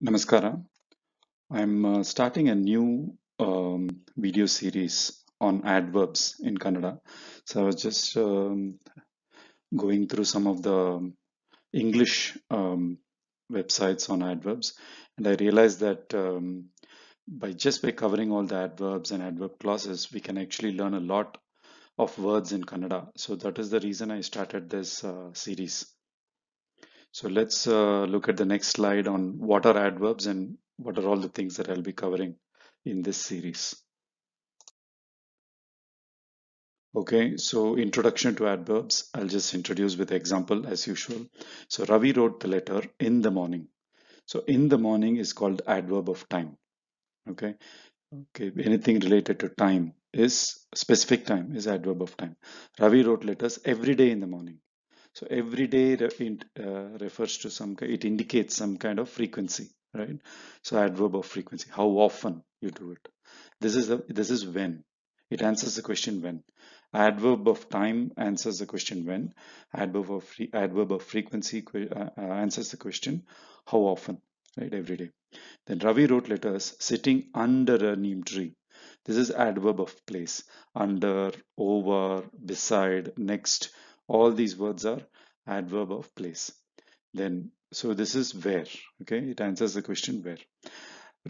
Namaskara. I'm uh, starting a new um, video series on adverbs in Kannada. So I was just um, going through some of the English um, websites on adverbs and I realized that um, by just by covering all the adverbs and adverb clauses, we can actually learn a lot of words in Kannada. So that is the reason I started this uh, series. So let's uh, look at the next slide on what are adverbs and what are all the things that I'll be covering in this series. Okay, so introduction to adverbs. I'll just introduce with example as usual. So Ravi wrote the letter in the morning. So in the morning is called adverb of time. Okay, okay, anything related to time is specific time is adverb of time. Ravi wrote letters every day in the morning. So every day uh, refers to some, it indicates some kind of frequency, right? So adverb of frequency, how often you do it. This is, the, this is when. It answers the question when. Adverb of time answers the question when. Adverb of, adverb of frequency uh, uh, answers the question how often, right? Every day. Then Ravi wrote letters sitting under a neem tree. This is adverb of place. Under, over, beside, next, all these words are adverb of place then so this is where okay it answers the question where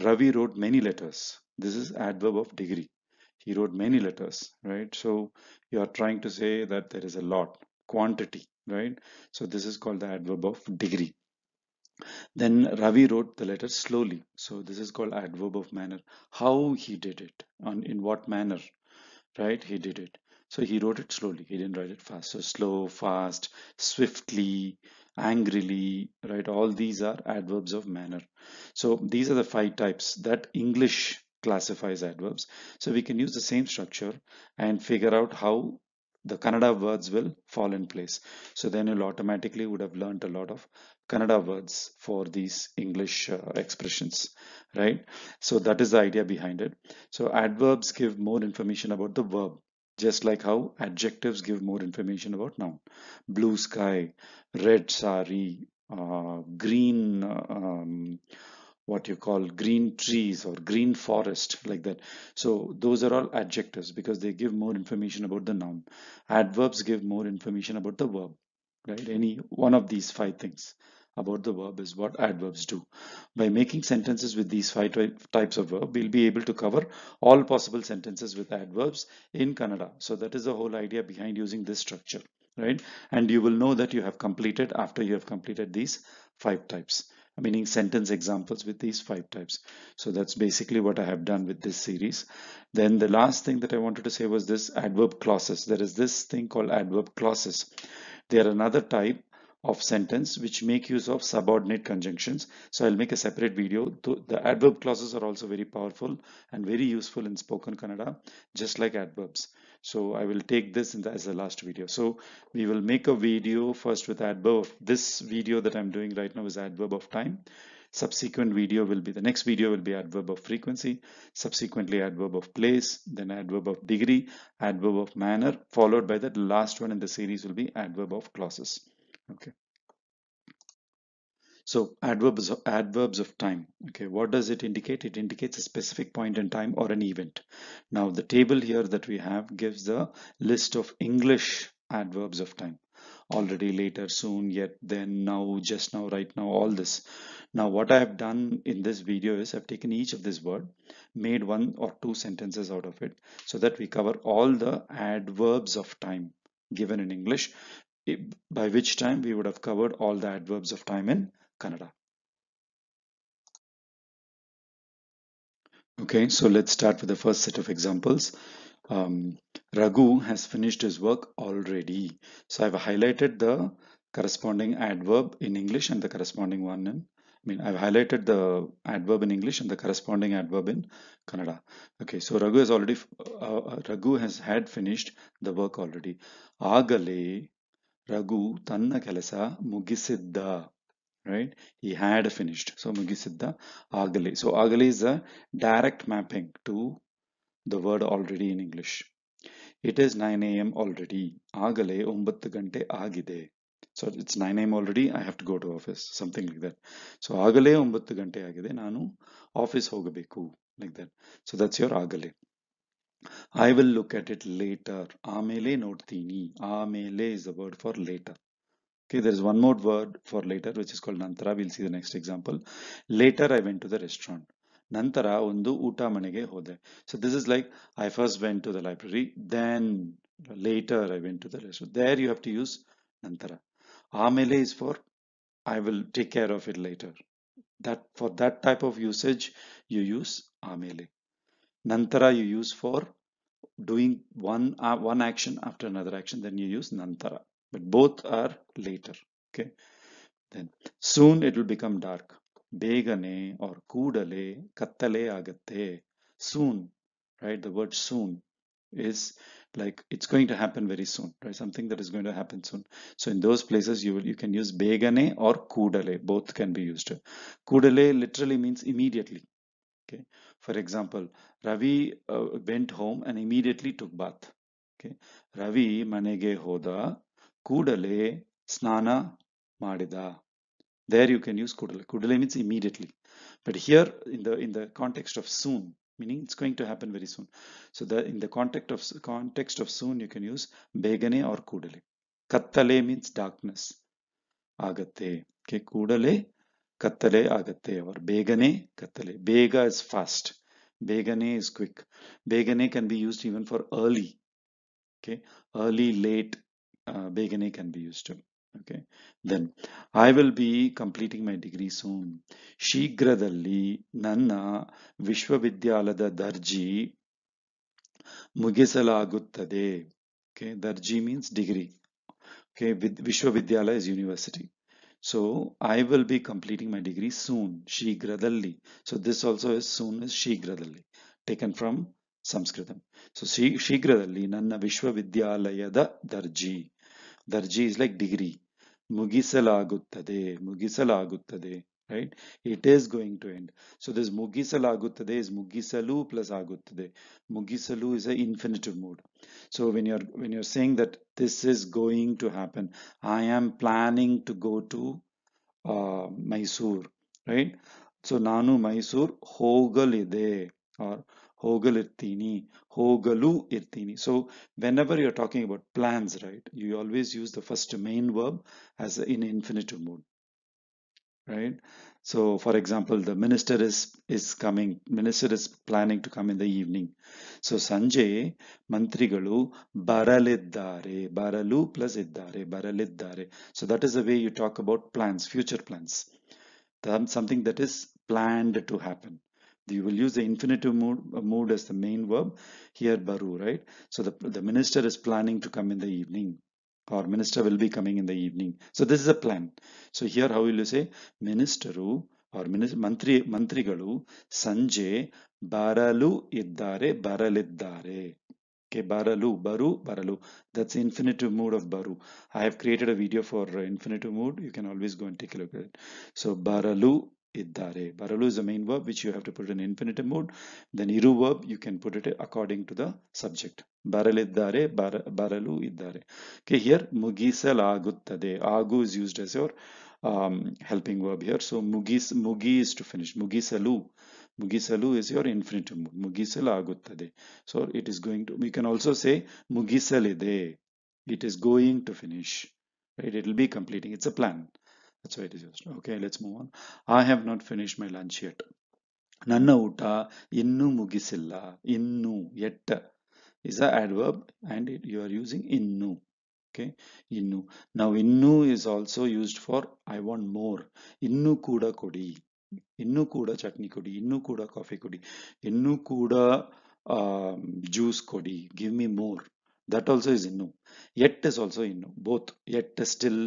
ravi wrote many letters this is adverb of degree he wrote many letters right so you are trying to say that there is a lot quantity right so this is called the adverb of degree then ravi wrote the letter slowly so this is called adverb of manner how he did it on in what manner right he did it so he wrote it slowly. He didn't write it fast. So slow, fast, swiftly, angrily, right? All these are adverbs of manner. So these are the five types that English classifies adverbs. So we can use the same structure and figure out how the Kannada words will fall in place. So then you'll automatically would have learned a lot of Kannada words for these English uh, expressions, right? So that is the idea behind it. So adverbs give more information about the verb just like how adjectives give more information about noun. Blue sky, red sari, uh, green, um, what you call green trees or green forest like that. So those are all adjectives because they give more information about the noun. Adverbs give more information about the verb, right? Any one of these five things about the verb is what adverbs do. By making sentences with these five types of verb, we'll be able to cover all possible sentences with adverbs in Kannada. So that is the whole idea behind using this structure, right? And you will know that you have completed after you have completed these five types meaning sentence examples with these five types. So that's basically what I have done with this series. Then the last thing that I wanted to say was this adverb clauses. There is this thing called adverb clauses. They are another type of sentence which make use of subordinate conjunctions. So I'll make a separate video. The adverb clauses are also very powerful and very useful in spoken Kannada, just like adverbs. So I will take this the, as the last video. So we will make a video first with adverb. This video that I'm doing right now is adverb of time. Subsequent video will be the next video will be adverb of frequency, subsequently adverb of place, then adverb of degree, adverb of manner, followed by the last one in the series will be adverb of clauses okay so adverbs of, adverbs of time okay what does it indicate it indicates a specific point in time or an event now the table here that we have gives the list of english adverbs of time already later soon yet then now just now right now all this now what i have done in this video is i've taken each of this word made one or two sentences out of it so that we cover all the adverbs of time given in english by which time we would have covered all the adverbs of time in Kannada. Okay, so let's start with the first set of examples. Um, Raghu has finished his work already. So I've highlighted the corresponding adverb in English and the corresponding one in I mean, I've highlighted the adverb in English and the corresponding adverb in Kannada. Okay, so Raghu has already, uh, uh Raghu has had finished the work already. Agale Raghu ತನ್ನ ಕೆಲಸ ಮುಗಿಸಿದ್ದ right he had finished so ಮುಗಿಸಿದ್ದ ಆಗಲಿ so ಆಗಲಿ is direct mapping to the word already in English it is nine A M already ಆಗಲೇ ಒಂಬತ್ತು ಗಂಟೆ ಆಗಿದೆ so it's nine M already I have to go to office something like that so ಆಗಲೇ ಒಂಬತ್ತು ಗಂಟೆ ಆಗಿದೆ ನಾನು ಆಫೀಸ್ ಹೋಗಬೇಕು like that so that's your ಆಗಲಿ I will look at it later. Amale notini. Amele is the word for later. Okay, there is one more word for later which is called Nantara. We'll see the next example. Later, I went to the restaurant. Nantara undu uta manege hode. So, this is like I first went to the library, then later I went to the restaurant. There, you have to use Nantara. Amale is for I will take care of it later. That for that type of usage, you use amale. Nantara you use for doing one, uh, one action after another action, then you use Nantara. But both are later, okay? Then soon it will become dark. Begane or Kudale, Kattale Agate. Soon, right? The word soon is like it's going to happen very soon right something that is going to happen soon so in those places you will you can use begane or kudale both can be used kudale literally means immediately okay for example ravi uh, went home and immediately took bath okay ravi manege hoda kudale snana madida there you can use kudale kudale means immediately but here in the in the context of soon meaning it's going to happen very soon so the in the context of context of soon you can use begane or kudale kattale means darkness agate okay kudale ಕತ್ತಲೆ ಆಗತ್ತೆ hour ಬೇಗನೆ ಕತ್ತಲೆ ಬೇಗ is fast ಬೇಗನೆ is quick ಬೇಗನೆ can be used even for early okay early late ಬೇಗನೆ can be used okay then I will be completing my degree soon ಶೀಘ್ರದಲ್ಲಿ ನನ್ನ ವಿಶ್ವವಿದ್ಯಾಲಯದ ದರ್ಜಿ ಮುಗಿಸಲಾಗುತ್ತದೆ ಓಕೆ ದರ್ಜಿ ಮೀನ್ಸ್ ಡಿಗ್ರಿ ವಿಶ್ವವಿದ್ಯಾಲಯ ವಿಶ್ವವಿದ್ಯಾಲಯ university university So I will be completing my degree soon, Shigradalli. So this also is soon is Shigradalli, taken from Sanskritam. So Shigradalli, Nanna Vishwa da Darji. Darji is like degree. ಮುಗಿಸಲಾಗುತ್ತದೆ ಮುಗಿಸಲಾಗುತ್ತದೆ right it is going to end so this mugisal aguttade is mugisalu plus aguttade mugisalu is an infinitive mode so when you're when you're saying that this is going to happen i am planning to go to uh, mysore right so nanu mysore hogalide or ಹೋಗಲಿರ್ತೀನಿ ಹೋಗಲು ಇರ್ತೀನಿ so whenever you are talking about plans right you always use the first main verb as in infinitive mood right so for example the minister is is coming minister is planning to come in the evening so sanjay mantrigalu ಬರಲಿದ್ದಾರೆ ಬರಲು plus ಇದ್ದಾರೆ ಬರಲಿದ್ದಾರೆ so that is the way you talk about plans future plans something that is planned to happen you will use the infinitive mood, mood as the main verb here baru right so the, the minister is planning to come in the evening or minister will be coming in the evening so this is a plan so here how will you say ministeru or mantri ಮಂತ್ರಿಗಳು ಸಂಜೆ baralu ಇದ್ದಾರೆ ಬರಲಿದ್ದಾರೆ okay baralu baru baralu that's infinitive mood of baru i have created a video for uh, infinitive mood you can always go and take a look at it so baralu idare. Baralu is the main verb which you have to put in infinitive mode. Then iru verb you can put it according to the subject. Baraliddare, bar, baralu idare. Okay, here mugisal aguttade. Agu is used as your um, helping verb here. So mugis, mugi is to finish. Mugisalu. Mugisalu is your infinitive Mugisela Mugisal aguttade. So it is going to, we can also say mugisalide. It is going to finish. Right? It will be completing. It's a plan that's why it is used okay let's move on i have not finished my lunch yet ನನ್ನ uta innu mugisilla innu at is a adverb and you are using innu okay innu now innu is also used for i want more innu kuda kodi innu kuda chutney kodi innu kuda coffee kodi innu kuda um, juice kodi give me more that also is innu yet is also innu both yet still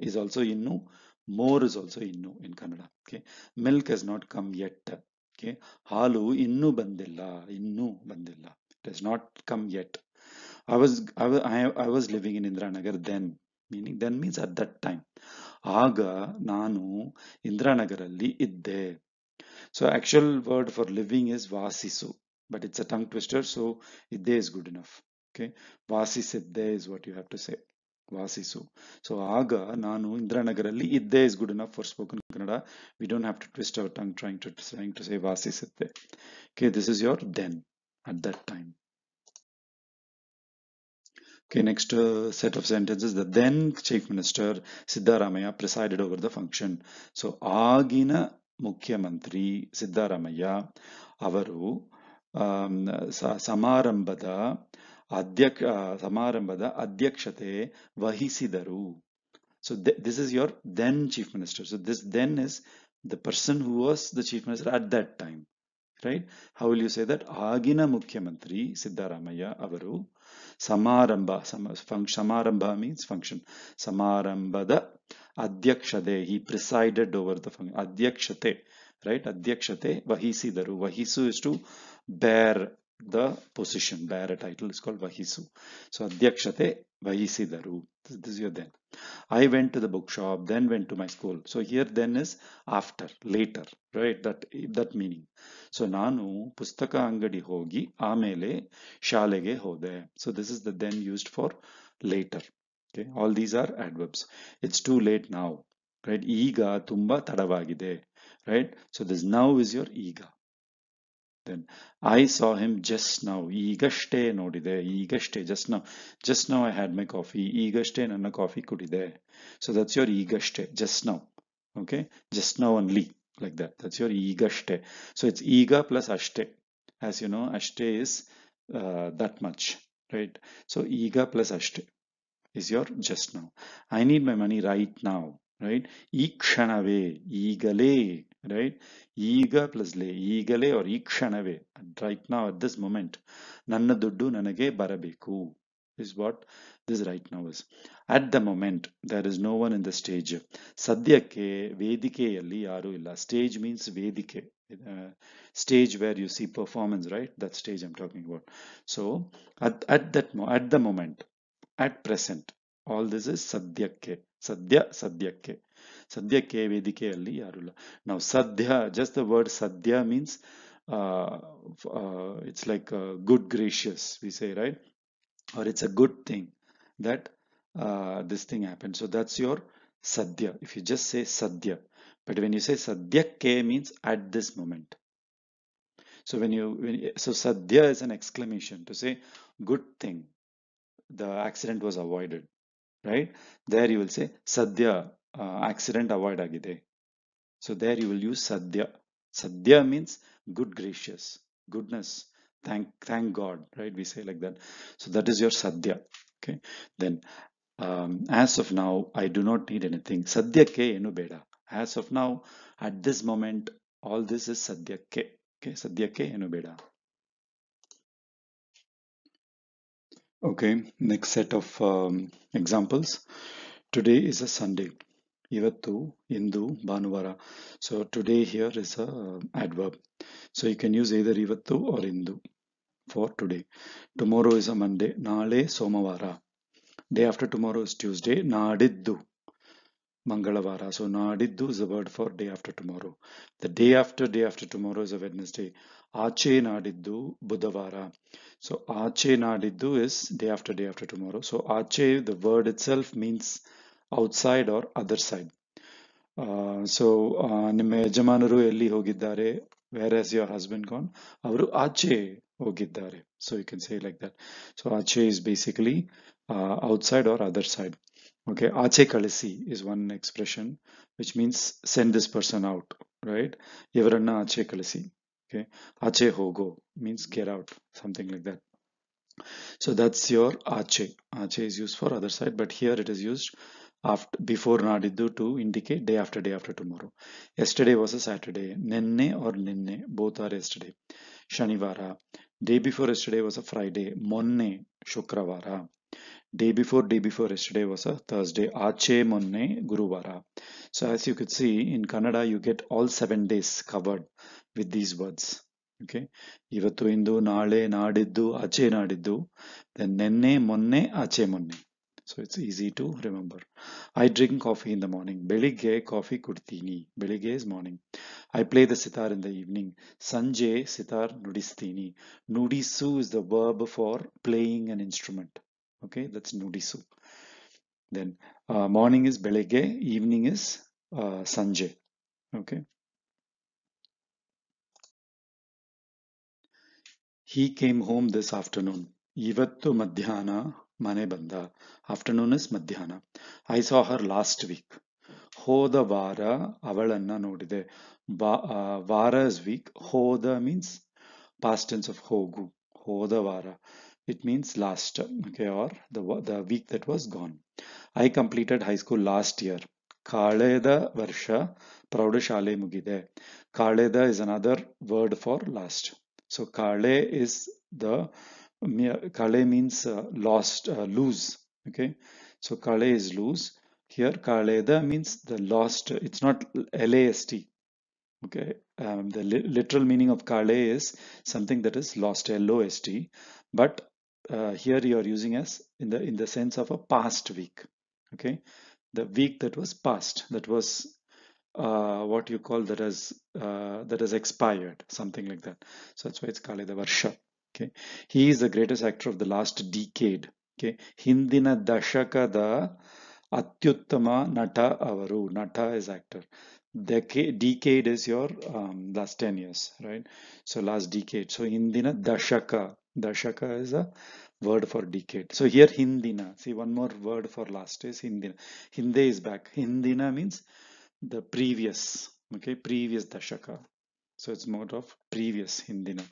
is also in more is also in in kannada okay milk has not come yet okay halu innu bandilla innu bandilla it has not come yet i was i, I was living in indranagar then meaning then means at that time aga nanu indranagaralli idde so actual word for living is vasisu but it's a tongue twister so idde is good enough okay vasisidde is what you have to say ವಾಸಿಸು so ಆಗ ನಾನು ಇಂದಿರಾನಗರಲ್ಲಿ ಇದ್ದೇ is good enough for spoken Kannada we don't have to twist our tongue trying to trying to say ವಾಸಿಸುತ್ತೆ okay this is your then at that time Okay, next set of sentences. The then Chief Minister Siddharamaya presided over the function. So, Agina Mukhyamantri Siddharamaya avaru um, ಅಧ್ಯಕ್ಷ ಸಮಾರಂಭದ ಅಧ್ಯಕ್ಷತೆ ವಹಿಸಿದರು so this is your then chief minister so this then is the person who was the chief minister at that time right how will you say that ಆಗಿನ ಮುಖ್ಯಮಂತ್ರಿ ಸಿದ್ದರಾಮಯ್ಯ ಅವರು ಸಮಾರಂಭ ಸಮಾರಂಭ means function ಸಮಾರಂಭದ ಅಧ್ಯಕ್ಷತೆ ಈ ಪ್ರಿಸೈಡೆಡ್ ಓವರ್ ದ ಅಧ್ಯಕ್ಷತೆ right ಅಧ್ಯಕ್ಷತೆ ವಹಿಸಿದರು ವಹಿಸು is to bear the position bearer title is called Vahisu. So Adhyakshate Vahisidaru. This is your then. I went to the bookshop, then went to my school. So here then is after, later, right? That that meaning. So Nanu Pustaka Angadi Hogi Amele Shalege Hode. So this is the then used for later. Okay, all these are adverbs. It's too late now. Right? Iga tumba tadavagide. Right? So this now is your iga. Then I saw him just now. ಈಗಷ್ಟೇ ನೋಡಿದೆ igashte just now. Just now I had my coffee. ಈಗಷ್ಟೇ ನನ್ನ coffee ಕುಡಿದೆ. So that's your igashte just now. Okay? Just now only like that. That's your igashte So it's ega plus ashte As you know, ashte is uh, that much, right? So ega plus ashte is your just now. I need my money right now, right? ಈ ಕ್ಷಣವೇ right? Ega plus le, egale or ekshanave, right now at this moment. Nanna duddu nanage barabeku is what this right now is. At the moment, there is no one in the stage. Sadhya ke, vedike yalli yaru illa. Stage means vedike. stage where you see performance, right? That stage I'm talking about. So, at, at, that, at the moment, at present, all this is sadhya ke. Sadhya Sadhyakke. Sadhyakke Vedike Ali Yarula. Now Sadhya, just the word Sadhya means it's like good gracious, we say, right? Or it's a good thing that this thing happened. So that's your Sadhya. If you just say Sadhya. But when you say ke means at this moment. So when you so sadhya is an exclamation to say good thing the accident was avoided right there you will say sadhya uh, accident avoid agide so there you will use sadhya sadhya means good gracious goodness thank thank god right we say like that so that is your sadhya okay then um, as of now i do not need anything ke enu beda as of now at this moment all this is sadhya ke. okay ke enu beda Okay, next set of um, examples. Today is a Sunday. Ivattu, Indu, Bhanuvara. So today here is a uh, adverb. So you can use either Ivattu or Indu for today. Tomorrow is a Monday. Nale Somavara. Day after tomorrow is Tuesday. Nadiddu. Mangalavara. So Nadiddu is the word for day after tomorrow. The day after day after tomorrow is a Wednesday. Ache Nadiddu Budhavara. So Ache Nadidu is day after day after tomorrow. So Ache, the word itself means outside or other side. Uh, so uh, ನಿಮ್ಮ ಯಜಮಾನರು ಎಲ್ಲಿ ಹೋಗಿದ್ದಾರೆ where has your husband gone ಅವರು ಆಚೆ ಹೋಗಿದ್ದಾರೆ so you can say like that so ಆಚೆ is basically outside or other side. okay ache kalisi is one expression which means send this person out right evaranna ache kalisi okay ache hogo means mm-hmm. get out something like that so that's your ache ache is used for other side but here it is used after before nadidu to indicate day after day after tomorrow yesterday was a saturday nenne or ninne both are yesterday shanivara day before yesterday was a friday monne shukravara day before day before yesterday was a thursday ache monne guruvara so as you could see in kannada you get all seven days covered with these words okay ivattu indu naale naadiddu ache naadiddu then nenne monne ache monne so it's easy to remember i drink coffee in the morning belige coffee kurtini. belige is morning i play the sitar in the evening sanje sitar nudistini nudisu is the verb for playing an instrument Okay, that's Noodisu. Then, morning is Belege, evening is sanje Okay. He came home this afternoon. ivattu Madhyana, Mane Bandha. Afternoon is Madhyana. I saw her last week. Hoda Vara, Avalanna Nodide. Vara is week. Hoda means past tense of Hogu. Hoda Vara. it means last okay or the the week that was gone i completed high school last year kaleda varsha praudashale mugide kaleda is another word for last so kale is the kale means uh, lost uh, lose okay so kale is lose here kaleda means the lost it's not last okay um, the literal meaning of kale is something that is lost lost but uh, here you are using as in the in the sense of a past week okay the week that was past that was uh, what you call that as uh, that has expired something like that so that's why it's the varsha okay he is the greatest actor of the last decade okay hindina dasaka da ಅತ್ಯುತ್ತಮ nata avaru nata is actor decade, decade is your um, last 10 years right so last decade so hindina dasaka. Dashaka is a word for decade. So here Hindina, see one more word for last is Hindina. Hinde is back. Hindina means the previous, okay, previous Dashaka. So it's more of previous Hindina.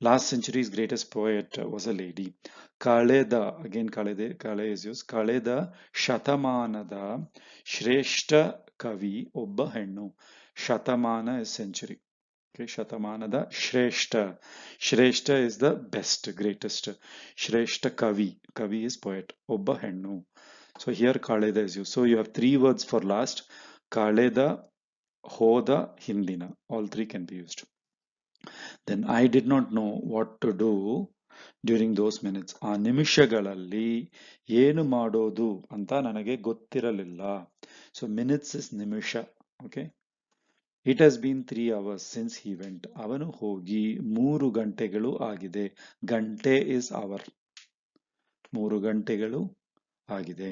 Last century's greatest poet uh, was a lady. Kaleda, again Kaleda Kale is used. Kaleda Shatamanada Shreshta Kavi Obba Shatamana is century. Okay, Shatamanada Shrestha. Shrestha is the best, greatest. Shrestha Kavi. Kavi is poet. Obba Hennu. So here Kaleda is used. So you have three words for last. Kaleda, Hoda, Hindina. All three can be used. Then I did not know what to do those minutes. A Nimishagalali, Yenu Madodu, Anta nanage Gottira Lilla. So minutes is Nimisha. Okay. It has been three hours since he went ಅವನು ಹೋಗಿ ಮೂರು ಗಂಟೆಗಳು ಆಗಿದೆ ಗಂಟೆ is our ಮೂರು ಗಂಟೆಗಳು ಆಗಿದೆ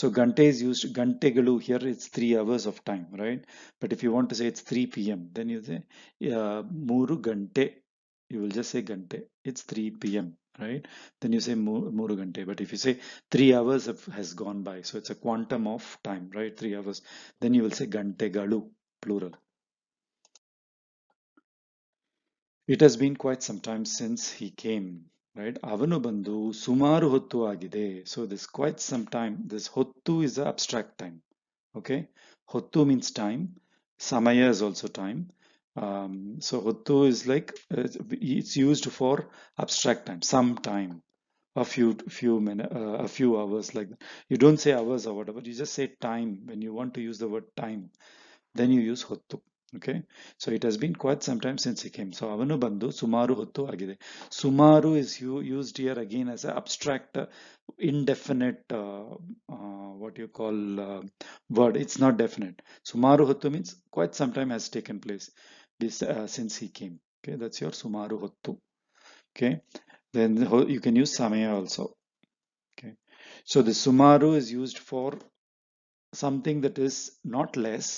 so ಗಂಟೆ ಇಸ್ ಯೂಸ್ ಗಂಟೆಗಳು here it's three hours of time right but if you want to say it's three P M then you say ಮೂರು ಗಂಟೆ ಯು ವಿಲ್ ಜಸ್ಟ್ ಸೇ ಗಂಟೆ it's three P M right then you say muru gante but if you say three hours have, has gone by so it's a quantum of time right three hours then you will say gante galu plural it has been quite some time since he came right ಅವನು ಬಂದು ಸುಮಾರು ಹೊತ್ತು ಆಗಿದೆ so this quite some time this ಹೊತ್ತು is a abstract time okay ಹೊತ್ತು means time ಸಮಯ is also time so hottu is like uh, it's used for abstract time, some time, a few few minutes, uh, a few hours like that. You don't say hours or whatever. You just say time when you want to use the word time. Then you use hottu. Okay so it has been quite some time since ಸಿಕ್ಕೇಮ್ so ಅವನು ಬಂದು ಸುಮಾರು ಹೊತ್ತು ಆಗಿದೆ ಸುಮಾರು is you used here again as a abstract indefinite uh, uh, what you call uh, word it's not definite sumaru hottu means quite some time has taken place this since he came okay that's your sumaru hottu okay then you can use samaya also okay so the sumaru is used for something that is not less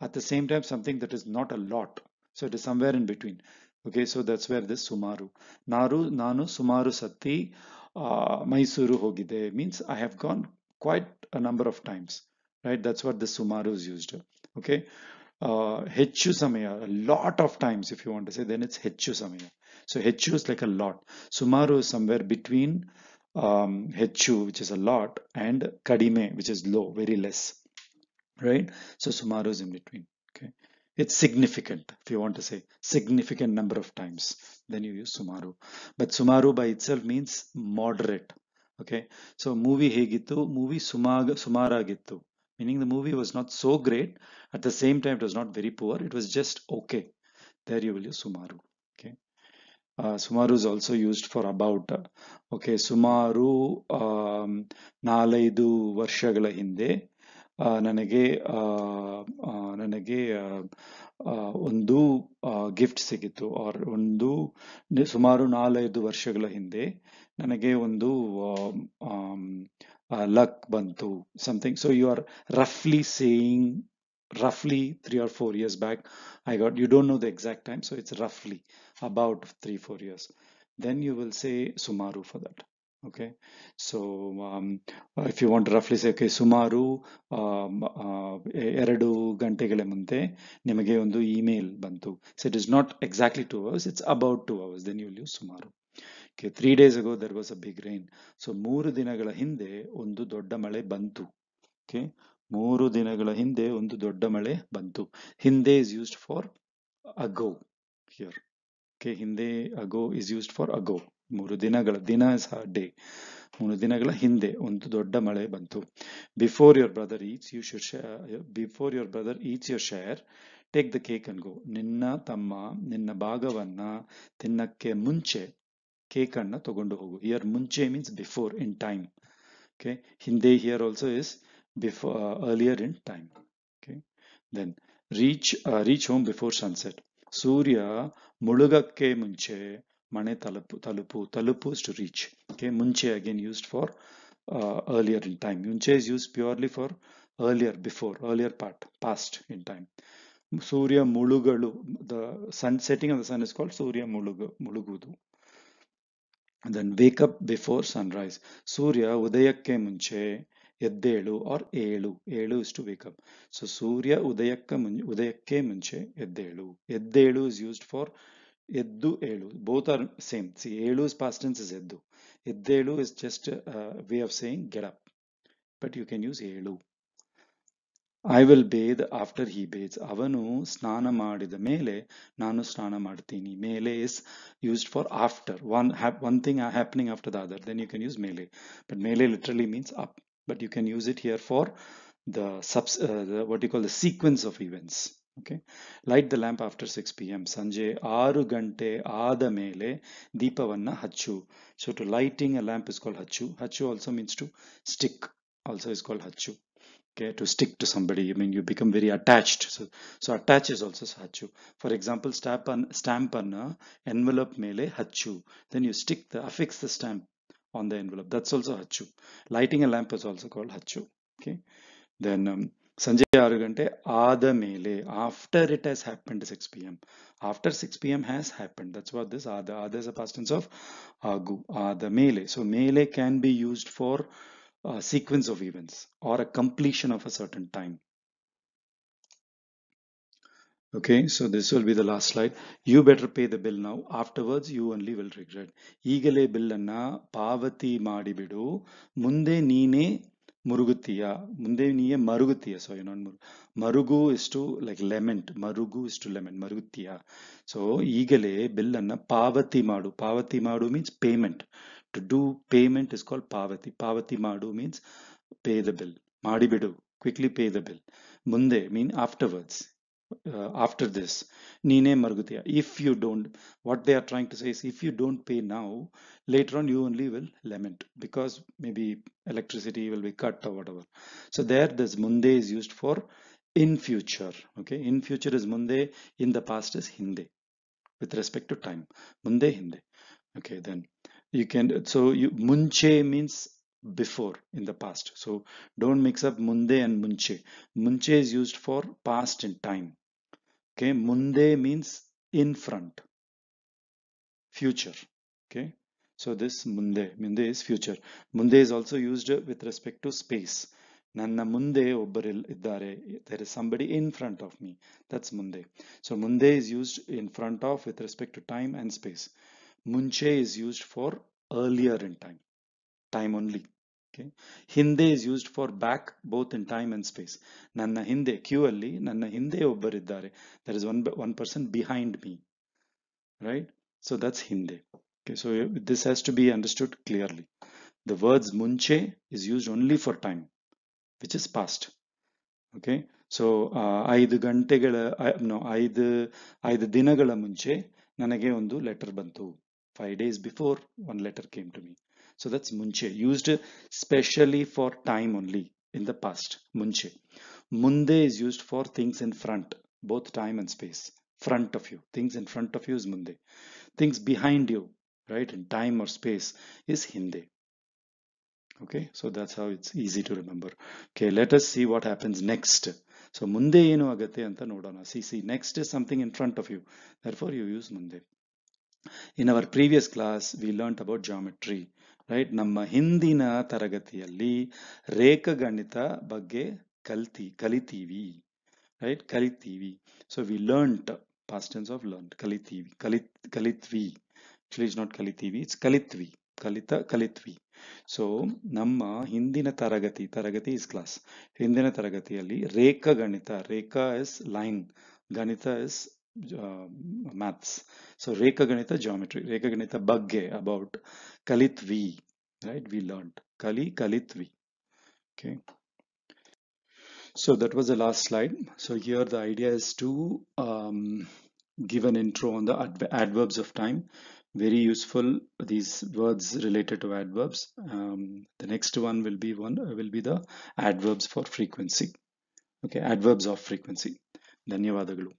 at the same time something that is not a lot so it is somewhere in between okay so that's where this sumaru naru nanu sumaru sati uh, mysuru hogide means i have gone quite a number of times right that's what the sumaru is used okay uh, hechu samaya a lot of times if you want to say then it's hechu samaya so hechu is like a lot sumaru is somewhere between um, hechu which is a lot and kadime which is low very less right? So Sumaru is in between, okay? It's significant, if you want to say significant number of times, then you use Sumaru. But Sumaru by itself means moderate, okay? So movie Hegitu, movie Sumag, gitu, meaning the movie was not so great, at the same time it was not very poor, it was just okay. There you will use Sumaru, okay? Uh, sumaru is also used for about uh, okay sumaru um, nalaidu varshagala hinde ನನಗೆ ನನಗೆ ಒಂದು gift ಸಿಗಿತ್ತು R ಒಂದು ಸುಮಾರು ನಾಲ್ಕೈದು ವರ್ಷಗಳ ಹಿಂದೆ ನನಗೆ ಒಂದು ಲಕ್ ಬಂತು something so you are ರಫ್ಲಿ saying ರಫ್ಲಿ three R four years back I got you don't know the exact time so it's ರಫ್ಲಿ about three four years then you will say ಸುಮಾರು for that Okay, so um, if you ಸುಮಾರು um, uh, ಎರಡು ಗಂಟೆಗಳ ಮುಂದೆ ನಿಮಗೆ ಒಂದು email ಬಂತು so it is not exactly two hours it's about two hours then you use ಸುಮಾರು okay three days ago there was a big rain so ಮೂರು ದಿನಗಳ ಹಿಂದೆ ಒಂದು ದೊಡ್ಡ ಮಳೆ ಬಂತು ಓಕೆ ಮೂರು ದಿನಗಳ ಹಿಂದೆ ಒಂದು ದೊಡ್ಡ ಮಳೆ ಬಂತು ಹಿಂದೆ is used for ago here okay ಹಿಂದೆ ago is used for ago ಮೂರು ದಿನಗಳ ದಿನ ಸಹ ಡೇ ಮೂರು ದಿನಗಳ ಹಿಂದೆ ಒಂದು ದೊಡ್ಡ ಮಳೆ ಬಂತು before your brother eats you sure before your brother eats your share take the cake and go ನಿನ್ನ ತಮ್ಮ ನಿನ್ನ ಭಾಗವನ್ನ ತಿನ್ನಕ್ಕೆ ಮುಂಚೆ ಕೇಕ್ ಅನ್ನ ತಗೊಂಡು ಹೋಗು ಹಿಯರ್ ಮುಂಚೆ means before in time okay ಹಿಂದೆ here also is before earlier in time okay then reach reach home before sunset ಸೂರ್ಯ ಮುಳುಗಕ್ಕೆ ಮುಂಚೆ mane talupu talupu talupu is to reach okay munche again used for uh, earlier in time munche is used purely for earlier before earlier part past in time surya mulugalu the sun setting of the sun is called surya mulugu mulugudu and then wake up before sunrise surya udayakke munche ಎದ್ದೇಳು or ಏಳು ಏಳು is to wake up so ಸೂರ್ಯ ಉದಯಕ್ಕ ಮುನ್ ಉದಯಕ್ಕೆ ಮುಂಚೆ ಎದ್ದೇಳು ಎದ್ದೇಳು is used Eddu elu. Both are same. See, elu is past tense is eddu. Eddelu is just a way of saying get up. But you can use elu. I will bathe after he bathes. Avanu snana maadi the mele. Nanu snana maadthini. Mele is used for after. One, one thing happening after the other. Then you can use mele. But mele literally means up. But you can use it here for the, uh, the what you call the sequence of events. Okay, light the lamp after 6 p.m. Sanjay, ಸಂಜೆ ಆರು ಗಂಟೆ ಆದ ಮೇಲೆ ದೀಪವನ್ನು ಹಚ್ಚು so lighting a lamp is called called ಹಚ್ಚು also means to stick. Also is called called okay to stick to somebody i mean you become very attached so so attach is also hachu for example stamp on stamp on envelope mele hachu then you stick the affix the stamp on the envelope that's also hachu lighting a lamp is also called hachu okay then um, Sanjay Arugante, Ada Mele, after it has happened 6 pm. After 6 pm has happened. That's what this Ada, Ada is a past tense of Agu, Ada Mele. So Mele can be used for a uh, sequence of events or a completion of a certain time. Okay, so this will be the last slide. You better pay the bill now. Afterwards, you only will regret. Eagle bill anna, Pavati Madibidu, Munde Nine, ಮುರುಗುತ್ತೀಯ ಮುಂದೆ ನೀಯೇ ಮರುಗುತ್ತೀಯ so ಏನೋ ಮರುಗು ಇಷ್ಟು like ಲೆಮೆಂಟ್ ಮರುಗು ಇಷ್ಟು ಲೆಮೆಂಟ್ ಮರುಗುತ್ತೀಯ so ಈಗಲೇ bill ಬಿಲ್ಲನ್ನು ಪಾವತಿ ಮಾಡು ಪಾವತಿ ಮಾಡು means payment to do payment is called ಪಾವತಿ ಪಾವತಿ ಮಾಡು ಮೀನ್ಸ್ ಪೇ ದ ಬಿಲ್ ಮಾಡಿಬಿಡು ಕ್ವಿಕ್ಲಿ ಪೇ ದ ಬಿಲ್ ಮುಂದೆ mean afterwards after this Nine Margutya. If you don't, what they are trying to say is if you don't pay now, later on you only will lament because maybe electricity will be cut or whatever. So there this Munde is used for in future. Okay, in future is Munde, in the past is Hinde with respect to time. Munde Hinde. Okay, then you can so you Munche means before in the past so don't mix up munde and munche munche is used for past and time Okay, munde means in front, future. Okay, so this munde, munde is future. Munde is also used with respect to space. Nanna munde there is somebody in front of me. That's munde. So munde is used in front of with respect to time and space. Munche is used for earlier in time, time only. Okay ಹಿಂದೆ is used for back both in time and space ನನ್ನ ಹಿಂದೆ queue ಅಲ್ಲಿ ನನ್ನ ಹಿಂದೆ ಒಬ್ಬರಿದ್ದಾರೆ there is one one person behind me right so that's ಹಿಂದೆ okay so this has to be understood clearly the words ಮುಂಚೆ is used only for time which is past okay so ಐದು ಗಂಟೆಗಳ ಐದು ಐದು ದಿನಗಳ ಮುಂಚೆ ನನಗೆ ಒಂದು ಲೆಟರ್ ಬಂತು five days before one letter came to me So that's munche, used specially for time only in the past. Munche. Munde is used for things in front, both time and space. Front of you. Things in front of you is munde. Things behind you, right, in time or space is hinde. Okay, so that's how it's easy to remember. Okay, let us see what happens next. So, Munde ಏನು ಆಗುತ್ತೆ ಅಂತ ನೋಡೋಣ see See, next is something in front of you. Therefore, you use Munde. In our previous class, we we about geometry. Right ನಮ್ಮ ಹಿಂದಿನ ತರಗತಿಯಲ್ಲಿ ರೇಖಗಣಿತ ಬಗ್ಗೆ ಕಲ್ತಿ ಕಲಿತೀವಿ ರೈಟ್ ಕಲಿತೀವಿ so we learnt past tense of learn ಕಲಿತೀವಿ ಕಲಿತ್ ಕಲಿತ್ವಿ ಆ್ಯಕ್ಚುಲಿ ಇಸ್ ನಾಟ್ ಕಲಿತೀವಿ ಇಟ್ಸ್ ಕಲಿತ್ವಿ ಕಲಿತ ಕಲಿತ್ವಿ ಸೊ ನಮ್ಮ ಹಿಂದಿನ ತರಗತಿ ತರಗತಿ ಇಸ್ ಕ್ಲಾಸ್ ಹಿಂದಿನ ತರಗತಿಯಲ್ಲಿ ರೇಖಾ ಗಣಿತ ರೇಖಾ ಇಸ್ ಲೈನ್ ಗಣಿತ is Uh, maths. So Rekaganita geometry, Rekaganita bagge about Kalitvi, right? We learned Kali Kalitvi. Okay. So that was the last slide. So here the idea is to um, give an intro on the adver adverbs of time. Very useful these words related to adverbs. Um, the next one will be one uh, will be the adverbs for frequency. Okay, adverbs of frequency. glue.